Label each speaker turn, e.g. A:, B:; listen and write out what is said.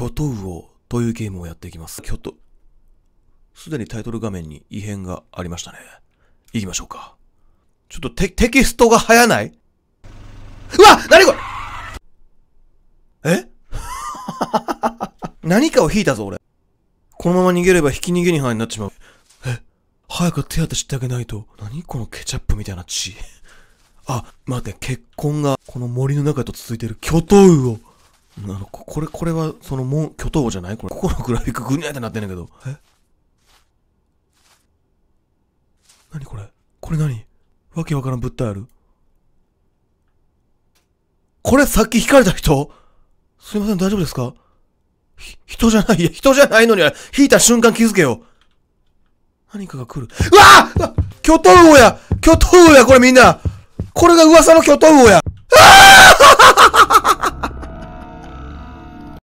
A: 巨頭トというゲームをやっていきます。キョすでにタイトル画面に異変がありましたね。行きましょうか。ちょっとテ、テキストが早ないうわ何これえ 何かを引いたぞ、俺。このまま逃げれば引き逃げに犯になっちまう。え早く手当てしてあげないと。何このケチャップみたいな血。あ、待って、血痕がこの森の中へと続いてる。巨頭魚。なこれ、これは、その、もん、巨頭じゃないこれ。ここのグラフィックぐにゃってなってんねんけど。え何これこれ何わけわからん物体ある
B: これさっき引かれた人すいません、大丈夫ですかひ、人じゃない、いや、人じゃないのには、引いた瞬間気づけよ。何かが来る。うわあ巨頭魚や巨頭魚や、これみんなこれが噂の巨頭魚やああ